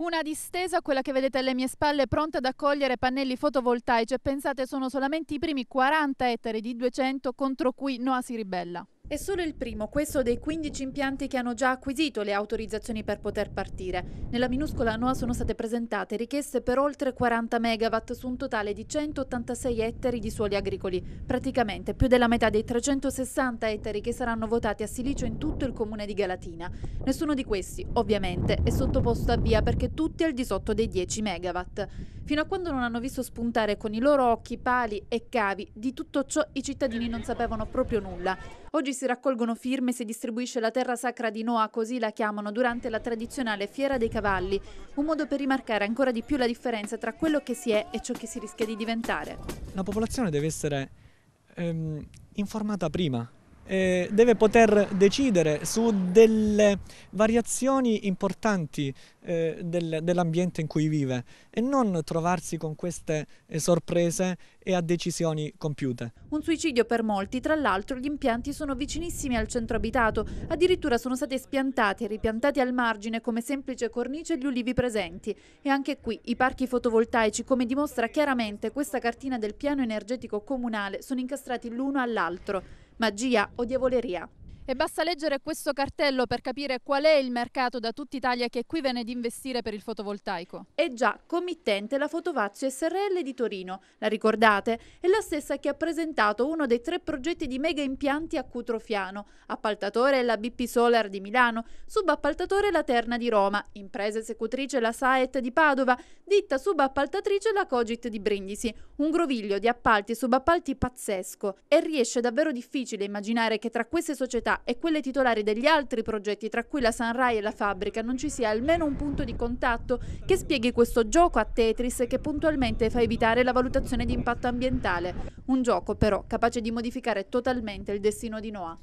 Una distesa, quella che vedete alle mie spalle, pronta ad accogliere pannelli fotovoltaici e pensate sono solamente i primi 40 ettari di 200 contro cui Noa si ribella. È solo il primo, questo dei 15 impianti che hanno già acquisito le autorizzazioni per poter partire. Nella minuscola NOA sono state presentate richieste per oltre 40 MW su un totale di 186 ettari di suoli agricoli, praticamente più della metà dei 360 ettari che saranno votati a silicio in tutto il comune di Galatina. Nessuno di questi, ovviamente, è sottoposto a via perché tutti al di sotto dei 10 MW. Fino a quando non hanno visto spuntare con i loro occhi pali e cavi, di tutto ciò i cittadini non sapevano proprio nulla. Oggi si raccolgono firme e si distribuisce la terra sacra di Noa, così la chiamano, durante la tradizionale Fiera dei Cavalli, un modo per rimarcare ancora di più la differenza tra quello che si è e ciò che si rischia di diventare. La popolazione deve essere ehm, informata prima eh, deve poter decidere su delle variazioni importanti eh, del, dell'ambiente in cui vive e non trovarsi con queste eh, sorprese e a decisioni compiute. Un suicidio per molti, tra l'altro gli impianti sono vicinissimi al centro abitato, addirittura sono stati spiantati e ripiantati al margine come semplice cornice gli ulivi presenti. E anche qui i parchi fotovoltaici, come dimostra chiaramente questa cartina del piano energetico comunale, sono incastrati l'uno all'altro. Magia o diavoleria? E basta leggere questo cartello per capire qual è il mercato da tutta Italia che qui viene ad investire per il fotovoltaico. È già, committente la Fotovazio SRL di Torino, la ricordate? È la stessa che ha presentato uno dei tre progetti di mega impianti a Cutrofiano, appaltatore la BP Solar di Milano, subappaltatore la Terna di Roma, impresa esecutrice la Saet di Padova, ditta subappaltatrice la Cogit di Brindisi, un groviglio di appalti e subappalti pazzesco e riesce davvero difficile immaginare che tra queste società e quelle titolari degli altri progetti, tra cui la Sanrai e la Fabbrica, non ci sia almeno un punto di contatto che spieghi questo gioco a Tetris che puntualmente fa evitare la valutazione di impatto ambientale. Un gioco però capace di modificare totalmente il destino di Noah.